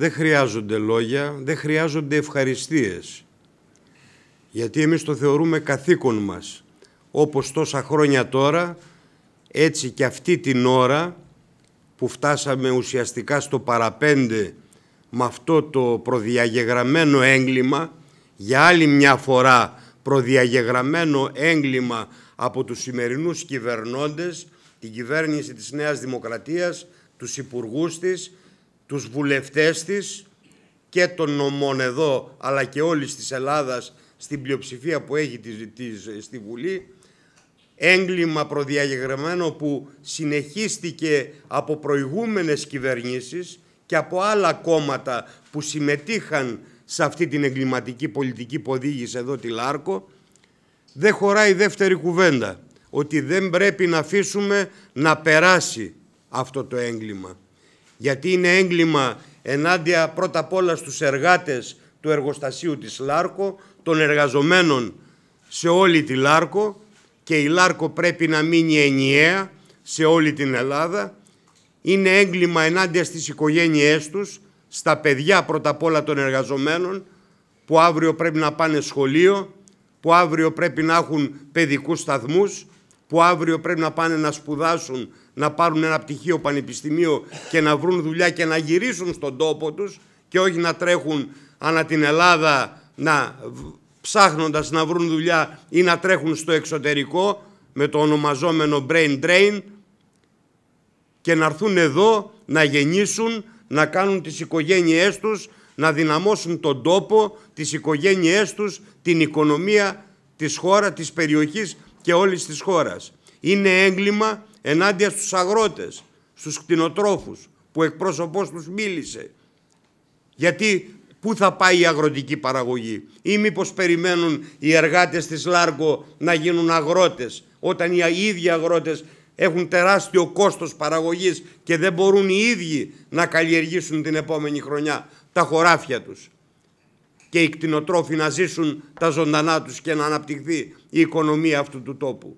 δεν χρειάζονται λόγια, δεν χρειάζονται ευχαριστίες. Γιατί εμείς το θεωρούμε καθήκον μας. Όπως τόσα χρόνια τώρα, έτσι και αυτή την ώρα που φτάσαμε ουσιαστικά στο παραπέντε με αυτό το προδιαγεγραμμένο έγκλημα, για άλλη μια φορά προδιαγεγραμμένο έγκλημα από τους σημερινούς κυβερνώντες, την κυβέρνηση της Νέας Δημοκρατίας, τους υπουργούς της, τους βουλευτές της και των νομών εδώ, αλλά και όλης της Ελλάδας στην πλειοψηφία που έχει της, της, στη Βουλή, έγκλημα προδιαγεγραμμένο που συνεχίστηκε από προηγούμενες κυβερνήσεις και από άλλα κόμματα που συμμετείχαν σε αυτή την εγκληματική πολιτική που οδήγησε εδώ τη Λάρκο, δεν χωράει δεύτερη κουβέντα ότι δεν πρέπει να αφήσουμε να περάσει αυτό το έγκλημα γιατί είναι έγκλημα ενάντια πρώτα απ' όλα στους εργάτες του εργοστασίου της Λάρκο, των εργαζομένων σε όλη τη Λάρκο και η Λάρκο πρέπει να μείνει ενιαία σε όλη την Ελλάδα. Είναι έγκλημα ενάντια στις οικογένειές τους, στα παιδιά πρώτα απ' όλα των εργαζομένων που αύριο πρέπει να πάνε σχολείο, που αύριο πρέπει να έχουν παιδικούς σταθμούς που αύριο πρέπει να πάνε να σπουδάσουν, να πάρουν ένα πτυχίο πανεπιστημίου και να βρουν δουλειά και να γυρίσουν στον τόπο τους και όχι να τρέχουν ανά την Ελλάδα να ψάχνοντας να βρουν δουλειά ή να τρέχουν στο εξωτερικό με το ονομαζόμενο brain drain και να έρθουν εδώ να γεννήσουν, να κάνουν τις οικογένειές τους, να δυναμώσουν τον τόπο, τις οικογένειές τους, την οικονομία της χώρα, της περιοχής και όλης της χώρας. Είναι έγκλημα ενάντια στους αγρότες, στους κτηνοτρόφους που εκπρόσωπός τους μίλησε. Γιατί πού θα πάει η αγροτική παραγωγή ή μήπως περιμένουν οι εργάτες της Λάρκο να γίνουν αγρότες όταν οι ίδιοι αγρότες έχουν τεράστιο κόστος παραγωγής και δεν μπορούν οι ίδιοι να καλλιεργήσουν την επόμενη χρονιά τα χωράφια τους και οι κτηνοτρόφοι να ζήσουν τα ζωντανά τους και να αναπτυχθεί η οικονομία αυτού του τόπου.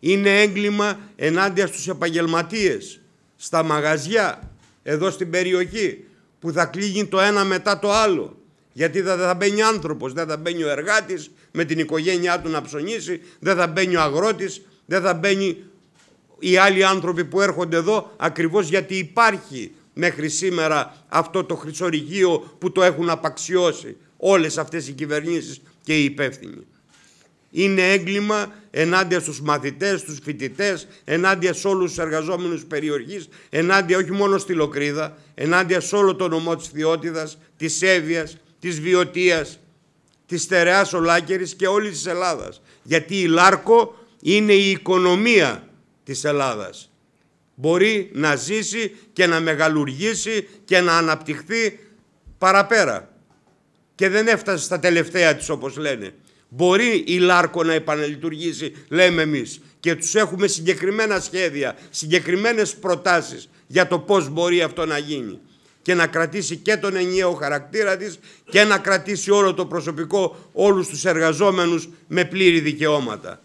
Είναι έγκλημα ενάντια στους επαγγελματίες, στα μαγαζιά, εδώ στην περιοχή, που θα κλείγει το ένα μετά το άλλο. Γιατί δεν θα μπαίνει άνθρωπος, δεν θα μπαίνει ο εργάτης με την οικογένειά του να ψωνίσει, δεν θα μπαίνει ο αγρότης, δεν θα μπαίνει οι άλλοι άνθρωποι που έρχονται εδώ ακριβώς γιατί υπάρχει μέχρι σήμερα αυτό το χρυσορυγείο που το έχουν απαξιώσει όλες αυτές οι κυβερνήσεις και οι υπεύθυνοι. Είναι έγκλημα ενάντια στους μαθητές, στους φοιτητές, ενάντια σε όλους τους εργαζόμενους περιοχής, ενάντια όχι μόνο στη Λοκρίδα, ενάντια σε όλο το νομό της Θεότητας, της Εύβοιας, της Βιωτίας, της Στερεάς Ολάκερης και όλης της Ελλάδας. Γιατί η Λάρκο είναι η οικονομία της Ελλάδας μπορεί να ζήσει και να μεγαλουργήσει και να αναπτυχθεί παραπέρα. Και δεν έφτασε στα τελευταία της όπως λένε. Μπορεί η Λάρκο να επαναλειτουργήσει, λέμε εμείς. Και τους έχουμε συγκεκριμένα σχέδια, συγκεκριμένες προτάσεις για το πώς μπορεί αυτό να γίνει. Και να κρατήσει και τον ενιαίο χαρακτήρα της και να κρατήσει όλο το προσωπικό, όλους τους εργαζόμενους με πλήρη δικαιώματα.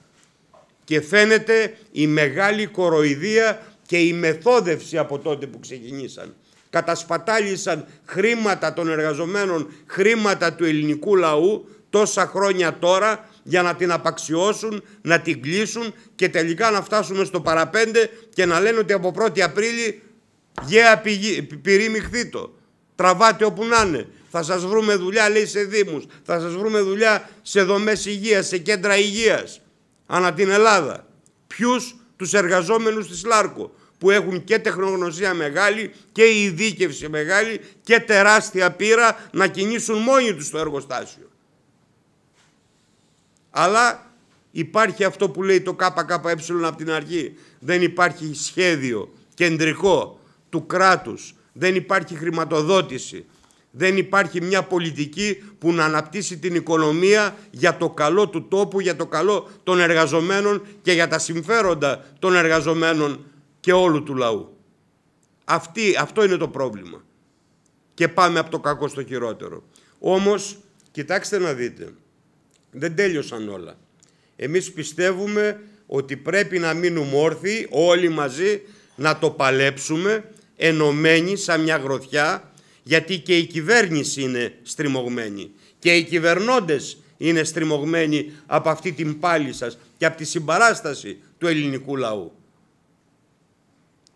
Και φαίνεται η μεγάλη κοροϊδία και η μεθόδευση από τότε που ξεκινήσαν. Κατασπατάλησαν χρήματα των εργαζομένων, χρήματα του ελληνικού λαού τόσα χρόνια τώρα για να την απαξιώσουν, να την κλείσουν και τελικά να φτάσουμε στο παραπέντε και να λένε ότι από 1η Απρίλη γέα πυρήμιχθεί το. Τραβάτε όπου να είναι. Θα σας βρούμε δουλειά λέει σε δήμους, θα σας βρούμε δουλειά σε δομές υγείας, σε κέντρα υγείας ανά την Ελλάδα. Ποιους τους εργαζόμενους της Λάρκου που έχουν και τεχνογνωσία μεγάλη και ειδίκευση μεγάλη και τεράστια πείρα να κινήσουν μόνοι τους το εργοστάσιο. Αλλά υπάρχει αυτό που λέει το ΚΚΕ από την αρχή. Δεν υπάρχει σχέδιο κεντρικό του κράτους. Δεν υπάρχει χρηματοδότηση. Δεν υπάρχει μια πολιτική που να αναπτύσσει την οικονομία για το καλό του τόπου, για το καλό των εργαζομένων και για τα συμφέροντα των εργαζομένων και όλου του λαού. Αυτή, αυτό είναι το πρόβλημα. Και πάμε από το κακό στο χειρότερο. Όμως, κοιτάξτε να δείτε, δεν τέλειωσαν όλα. Εμείς πιστεύουμε ότι πρέπει να μείνουμε όρθιοι όλοι μαζί να το παλέψουμε ενωμένοι σαν μια γροθιά γιατί και η κυβέρνηση είναι στριμωγμένη και οι κυβερνώντες είναι στριμωγμένοι από αυτή την πάλη σας και από τη συμπαράσταση του ελληνικού λαού.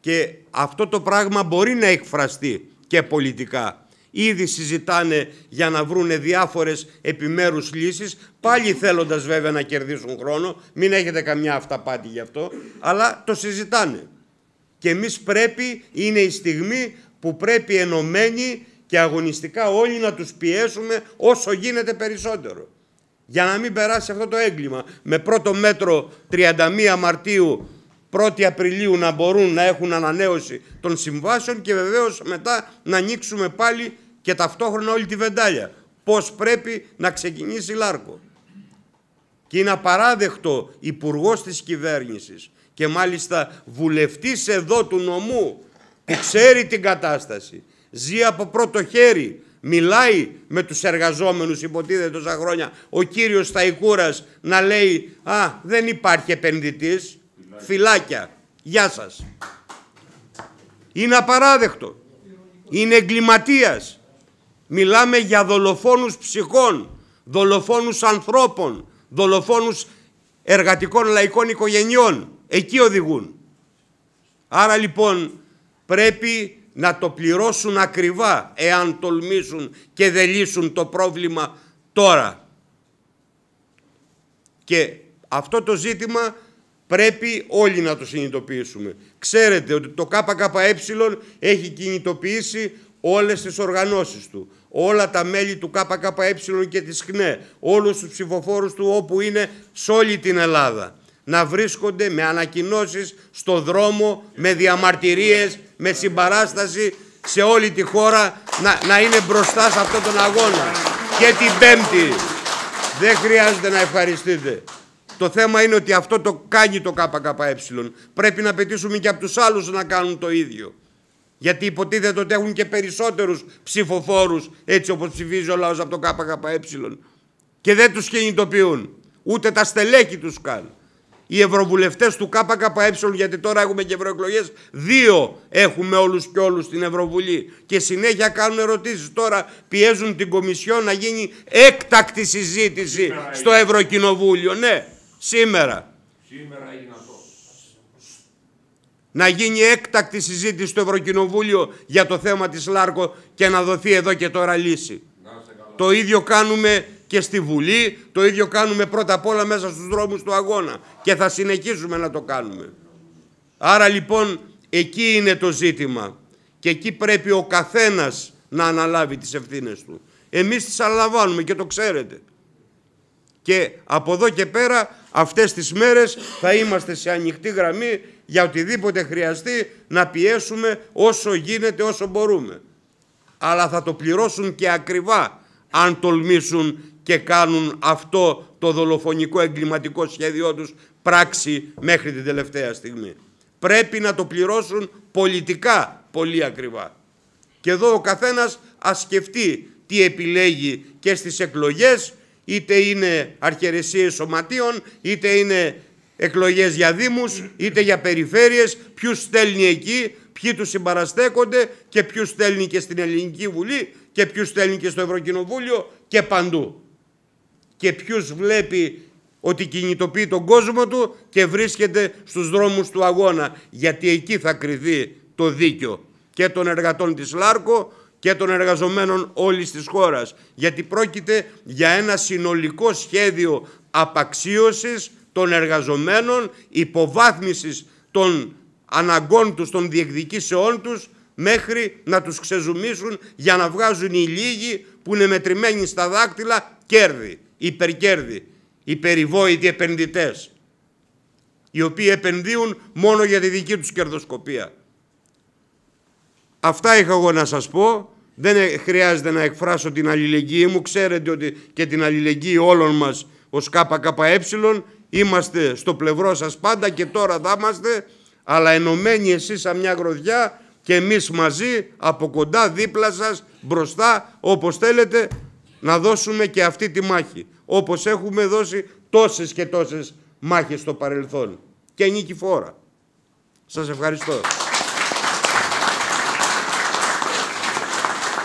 Και αυτό το πράγμα μπορεί να εκφραστεί και πολιτικά. Ήδη συζητάνε για να βρούνε διάφορες επιμέρους λύσεις, πάλι θέλοντας βέβαια να κερδίσουν χρόνο, μην έχετε καμιά αυταπάτη γι' αυτό, αλλά το συζητάνε. Και εμείς πρέπει, είναι η στιγμή που πρέπει ενωμένοι και αγωνιστικά όλοι να τους πιέσουμε όσο γίνεται περισσότερο. Για να μην περάσει αυτό το έγκλημα. Με πρώτο μέτρο 31 Μαρτίου 1η Απριλίου να μπορούν να έχουν ανανέωση των συμβάσεων και βεβαίως μετά να ανοίξουμε πάλι και ταυτόχρονα όλη τη βεντάλια. Πώς πρέπει να ξεκινήσει η Λάρκο. Και είναι απαράδεκτο υπουργός της κυβέρνησης και μάλιστα βουλευτής εδώ του νομού που ξέρει την κατάσταση, ζει από πρώτο χέρι, μιλάει με τους εργαζόμενους υποτίθεται τόσα χρόνια, ο κύριος Σταϊκούρας να λέει «Α, δεν υπάρχει επενδυτής, φιλάκια, Γεια σας. Είναι απαράδεκτο. Είναι εγκληματίας. Μιλάμε για δολοφόνους ψυχών, δολοφόνους ανθρώπων, δολοφόνους εργατικών λαϊκών οικογενειών. Εκεί οδηγούν. Άρα λοιπόν πρέπει να το πληρώσουν ακριβά εάν τολμήσουν και δεν λύσουν το πρόβλημα τώρα. Και αυτό το ζήτημα Πρέπει όλοι να το συνειδητοποιήσουμε. Ξέρετε ότι το ΚΚΕ έχει κινητοποιήσει όλες τις οργανώσεις του, όλα τα μέλη του ΚΚΕ και της ΚΝΕ, όλους τους ψηφοφόρους του όπου είναι σε όλη την Ελλάδα να βρίσκονται με ανακοινώσεις στο δρόμο, με διαμαρτυρίες, με συμπαράσταση σε όλη τη χώρα να, να είναι μπροστά σε αυτόν τον αγώνα. Και την Πέμπτη δεν χρειάζεται να ευχαριστείτε. Το θέμα είναι ότι αυτό το κάνει το ΚΚΕ. Πρέπει να πετήσουμε και από τους άλλους να κάνουν το ίδιο. Γιατί υποτίθεται ότι έχουν και περισσότερους ψηφοφόρους, έτσι όπως ψηφίζει ο λαός από το ΚΚΕ. Και δεν τους κινητοποιούν. Ούτε τα στελέχη τους κάνουν. Οι ευρωβουλευτές του ΚΚΕ, γιατί τώρα έχουμε και ευρωεκλογές, δύο έχουμε όλους και όλους στην Ευρωβουλή. Και συνέχεια κάνουν ερωτήσεις. Τώρα πιέζουν την Κομισιό να γίνει έκτακτη συζήτηση στο Ευρωκοινοβούλιο. Ναι. Σήμερα. Σήμερα είναι αυτό. Να γίνει έκτακτη συζήτηση στο Ευρωκοινοβούλιο για το θέμα της Λάρκο και να δοθεί εδώ και τώρα λύση. Το ίδιο κάνουμε και στη Βουλή, το ίδιο κάνουμε πρώτα απ' όλα μέσα στους δρόμους του αγώνα και θα συνεχίσουμε να το κάνουμε. Άρα λοιπόν εκεί είναι το ζήτημα και εκεί πρέπει ο καθένας να αναλάβει τις ευθύνες του. Εμείς τις αναλαμβάνουμε και το ξέρετε. Και από εδώ και πέρα αυτές τις μέρες θα είμαστε σε ανοιχτή γραμμή για οτιδήποτε χρειαστεί να πιέσουμε όσο γίνεται, όσο μπορούμε. Αλλά θα το πληρώσουν και ακριβά αν τολμήσουν και κάνουν αυτό το δολοφονικό εγκληματικό σχέδιό τους πράξη μέχρι την τελευταία στιγμή. Πρέπει να το πληρώσουν πολιτικά πολύ ακριβά. Και εδώ ο καθένας ασκεφτεί τι επιλέγει και στις εκλογές είτε είναι αρχαιρεσίες σωματείων, είτε είναι εκλογές για δήμους, είτε για περιφέρειες, ποιους στέλνει εκεί, ποιοι τους συμπαραστέκονται και ποιους στέλνει και στην Ελληνική Βουλή και ποιους στέλνει και στο Ευρωκοινοβούλιο και παντού. Και ποιους βλέπει ότι κινητοποιεί τον κόσμο του και βρίσκεται στους δρόμους του αγώνα. Γιατί εκεί θα κρυθεί το δίκιο και των εργατών της Λάρκο και των εργαζομένων όλης της χώρας. Γιατί πρόκειται για ένα συνολικό σχέδιο απαξίωσης των εργαζομένων, υποβάθμισης των αναγκών τους, των διεκδικήσεών τους, μέχρι να τους ξεζουμίσουν για να βγάζουν οι λίγοι που είναι μετρημένοι στα δάκτυλα κέρδη, υπερκέρδη, υπεριβόητοι επενδυτές, οι οποίοι επενδύουν μόνο για τη δική τους κερδοσκοπία. Αυτά είχα εγώ να σας πω. Δεν ε, χρειάζεται να εκφράσω την αλληλεγγύη μου. Ξέρετε ότι και την αλληλεγγύη όλων μας ως ΚΚΕ είμαστε στο πλευρό σας πάντα και τώρα θα είμαστε. Αλλά ενωμένοι εσείς σαν μια γροδιά και εμείς μαζί από κοντά δίπλα σας μπροστά όπως θέλετε να δώσουμε και αυτή τη μάχη. Όπως έχουμε δώσει τόσες και τόσες μάχες στο παρελθόν. Και νίκη φορά. Σας ευχαριστώ.